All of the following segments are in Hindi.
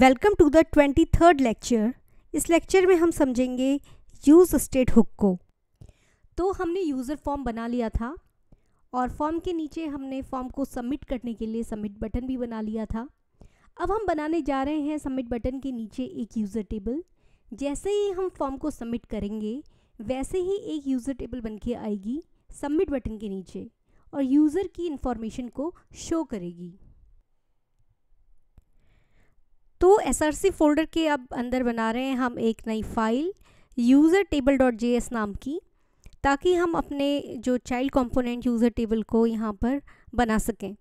Welcome to the twenty third lecture इस लेक्चर में हम समझेंगे यूज़ स्टेट हुक को तो हमने यूज़र फॉर्म बना लिया था और फॉर्म के नीचे हमने फॉर्म को सबमिट करने के लिए सबमिट बटन भी बना लिया था अब हम बनाने जा रहे हैं सबमिट बटन के नीचे एक यूज़र टेबल जैसे ही हम फॉर्म को सबमिट करेंगे वैसे ही एक यूज़र टेबल बन के आएगी सबमिट बटन के नीचे और यूज़र की इन्फॉर्मेशन को शो करेगी तो एस फोल्डर के अब अंदर बना रहे हैं हम एक नई file user table dot J नाम की ताकि हम अपने जो चाइल्ड कंपोनेंट यूज़र टेबल को यहाँ पर बना सकें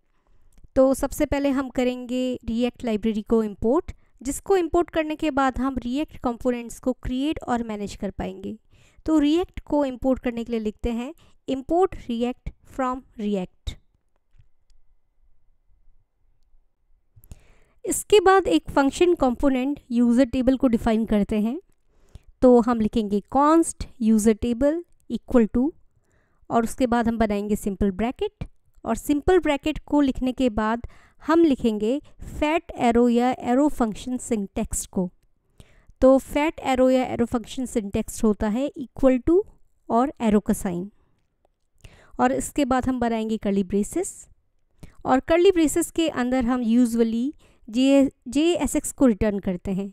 तो सबसे पहले हम करेंगे रिएक्ट लाइब्रेरी को इम्पोर्ट जिसको इम्पोर्ट करने के बाद हम रिएक्ट कंपोनेंट्स को क्रिएट और मैनेज कर पाएंगे तो रिएक्ट को इम्पोर्ट करने के लिए लिखते हैं इम्पोर्ट रिएक्ट फ्राम रिएक्ट इसके बाद एक फंक्शन कंपोनेंट यूज़र टेबल को डिफाइन करते हैं तो हम लिखेंगे const user table equal to और उसके बाद हम बनाएंगे सिंपल ब्रैकेट और सिंपल ब्रैकेट को लिखने के बाद हम लिखेंगे फैट एरो या एरो फंक्शन सिंटेक्स को तो फैट एरो या एरो फंक्शन सिंटेक्स होता है इक्वल टू और एरो का साइन और इसके बाद हम बनाएंगे कर्ली ब्रेसेस और कर्ली ब्रेसेस के अंदर हम usually J J S X को रिटर्न करते हैं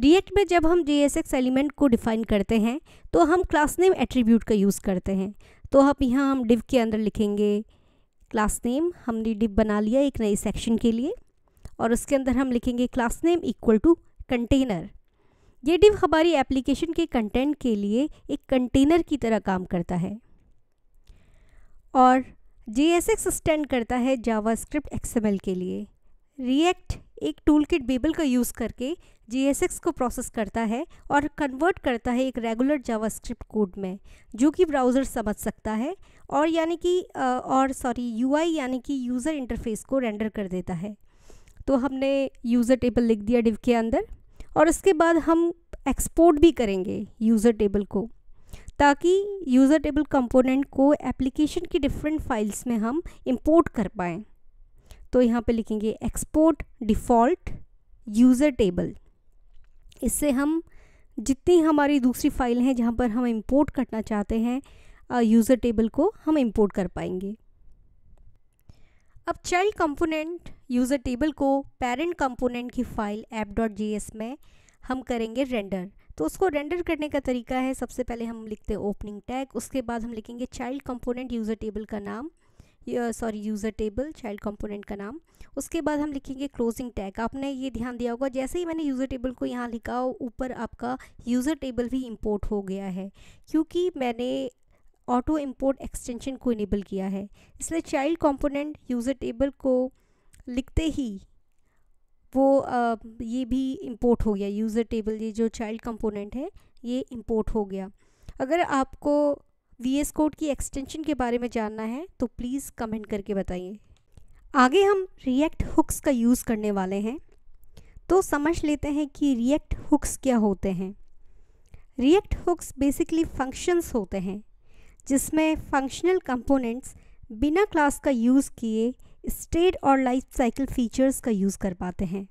रिएक्ट में जब हम जे एस एक्स एलिमेंट को डिफाइन करते हैं तो हम क्लास नेम एट्रीब्यूट का यूज़ करते हैं तो अब यहाँ हम डिव के अंदर लिखेंगे क्लास नेम हमने डिव बना लिया एक नई सेक्शन के लिए और उसके अंदर हम लिखेंगे class name equal to container ये डिव हमारी एप्लीकेशन के कंटेंट के लिए एक कंटेनर की तरह काम करता है और जे एस एक्स एक्सटेंड करता है जावा स्क्रिप्ट एक्सएमएल के लिए रिएक्ट एक टूल किट बेबल का यूज़ करके जी को प्रोसेस करता है और कन्वर्ट करता है एक रेगुलर जावास्क्रिप्ट कोड में जो कि ब्राउज़र समझ सकता है और यानी कि और सॉरी यूआई यानी कि यूज़र इंटरफेस को रेंडर कर देता है तो हमने यूज़र टेबल लिख दिया डिव के अंदर और उसके बाद हम एक्सपोर्ट भी करेंगे यूज़र टेबल को ताकि यूज़र टेबल कंपोनेंट को एप्लीकेशन की डिफरेंट फाइल्स में हम इंपोर्ट कर पाएँ तो यहाँ पे लिखेंगे एक्सपोर्ट डिफ़ॉल्ट यूज़र टेबल इससे हम जितनी हमारी दूसरी फाइल हैं जहाँ पर हम इंपोर्ट करना चाहते हैं यूज़र टेबल को हम इंपोर्ट कर पाएंगे अब चाइल्ड कंपोनेंट यूज़र टेबल को पेरेंट कंपोनेंट की file app dot J S में हम करेंगे रेंडर तो उसको रेंडर करने का तरीका है सबसे पहले हम लिखते हैं ओपनिंग टैग उसके बाद हम लिखेंगे चाइल्ड कंपोनेंट यूज़र टेबल का नाम sorry user table child component का नाम उसके बाद हम लिखेंगे क्लोजिंग टैग आपने ये ध्यान दिया होगा जैसे ही मैंने यूज़र टेबल को यहाँ लिखा ऊपर आपका यूज़र टेबल भी इम्पोर्ट हो गया है क्योंकि मैंने ऑटो इम्पोर्ट एक्सटेंशन को इनेबल किया है इसलिए चाइल्ड कॉम्पोनेंट यूज़र टेबल को लिखते ही वो आ, ये भी इम्पोर्ट हो गया यूज़र टेबल ये जो चाइल्ड कंपोनेंट है ये इम्पोर्ट हो गया अगर आपको वी कोड की एक्सटेंशन के बारे में जानना है तो प्लीज़ कमेंट करके बताइए आगे हम रिएक्ट हुक्स का यूज़ करने वाले हैं तो समझ लेते हैं कि रिएक्ट हुक्स क्या होते हैं रिएक्ट हुक्स बेसिकली फंक्शंस होते हैं जिसमें फंक्शनल कंपोनेंट्स बिना क्लास का यूज़ किए स्टेट और लाइफ साइकिल फीचर्स का यूज़ कर पाते हैं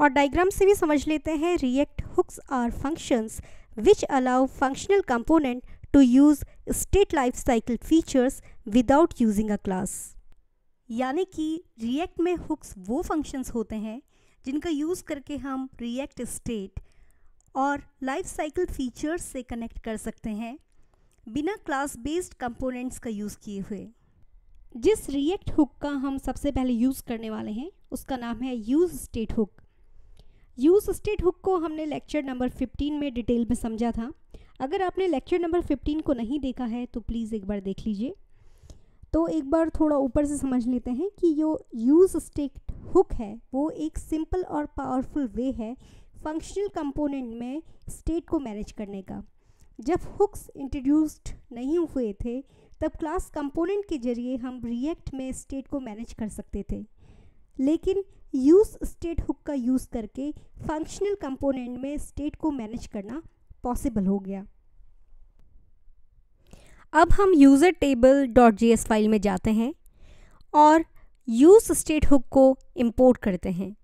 और डायग्राम से भी समझ लेते हैं React hooks are functions which allow functional component to use state life cycle features without using a class. यानी कि रिएक्ट में हुक्स वो फंक्शंस होते हैं जिनका यूज़ करके हम रिएक्ट स्टेट और लाइफ साइकिल फीचर्स से कनेक्ट कर सकते हैं बिना क्लास बेस्ड कंपोनेंट्स का यूज़ किए हुए जिस रिएक्ट हुक का हम सबसे पहले यूज़ करने वाले हैं उसका नाम है use state hook use state hook को हमने लेक्चर नंबर 15 में डिटेल में समझा था अगर आपने लेक्चर नंबर 15 को नहीं देखा है तो प्लीज़ एक बार देख लीजिए तो एक बार थोड़ा ऊपर से समझ लेते हैं कि जो यूज़ स्टेक्ट हुक है वो एक सिंपल और पावरफुल वे है फंक्शनल कंपोनेंट में स्टेट को मैनेज करने का जब हुक्स इंट्रोड्यूस्ड नहीं हुए थे तब क्लास कंपोनेंट के जरिए हम रिएक्ट में स्टेट को मैनेज कर सकते थे लेकिन यूज़ स्टेट हुक का यूज़ करके फंक्शनल कंपोनेंट में स्टेट को मैनेज करना पॉसिबल हो गया अब हम user table dot G file में जाते हैं और यूज़ स्टेट हुक को इंपोर्ट करते हैं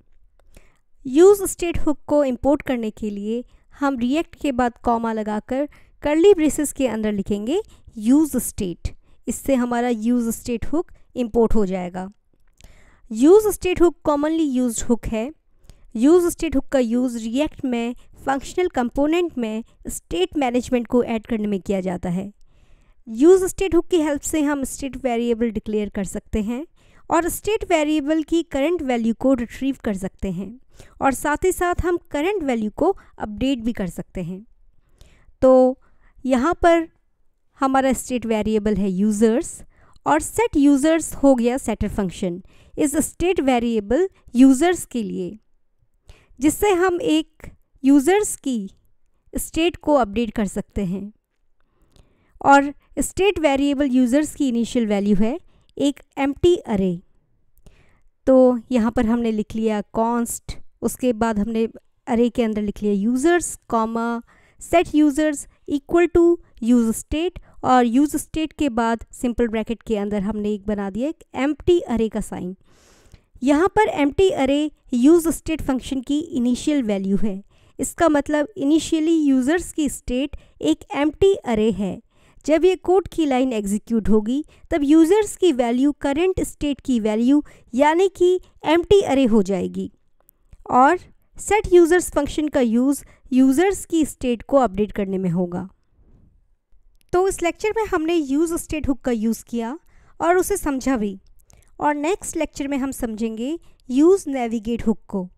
यूज़ स्टेट हुक को इंपोर्ट करने के लिए हम रिएक्ट के बाद कॉमा लगाकर करली ब्रेसेस के अंदर लिखेंगे यूज़ स्टेट इससे हमारा यूज़ स्टेट हुक इंपोर्ट हो जाएगा use state hook commonly use hook है यूज़ स्टेट हुक का यूज़ रिएक्ट में फंक्शनल कंपोनेंट में स्टेट मैनेजमेंट को ऐड करने में किया जाता है यूज़ स्टेट हुक की हेल्प से हम स्टेट वेरिएबल डिक्लेयर कर सकते हैं और स्टेट वेरिएबल की करंट वैल्यू को रिट्रीव कर सकते हैं और साथ ही साथ हम करंट वैल्यू को अपडेट भी कर सकते हैं तो यहाँ पर हमारा स्टेट वेरिएबल है यूज़र्स और सेट यूज़र्स हो गया सेटर फंक्शन इस स्टेट वेरिएबल यूज़र्स के लिए जिससे हम एक यूज़र्स की स्टेट को अपडेट कर सकते हैं और स्टेट वेरिएबल यूज़र्स की इनिशियल वैल्यू है एक एम अरे तो यहाँ पर हमने लिख लिया कॉन्स्ट उसके बाद हमने अरे के अंदर लिख लिया users comma set users equal to use state और यूज स्टेट के बाद सिंपल ब्रैकेट के अंदर हमने एक बना दिया एक एम अरे का साइन यहाँ पर एम अरे यूज स्टेट फंक्शन की इनिशियल वैल्यू है इसका मतलब इनिशियली यूज़र्स की स्टेट एक एम अरे है जब ये कोड की लाइन एग्जीक्यूट होगी तब यूज़र्स की वैल्यू करेंट स्टेट की वैल्यू यानी कि एम अरे हो जाएगी और सेट यूज़र्स फंक्शन का यूज़ यूज़र्स की स्टेट को अपडेट करने में होगा तो इस लेक्चर में हमने यूज़ स्टेट हुक का यूज़ किया और उसे समझा भी और नेक्स्ट लेक्चर में हम समझेंगे यूज़ नेविगेट हुक को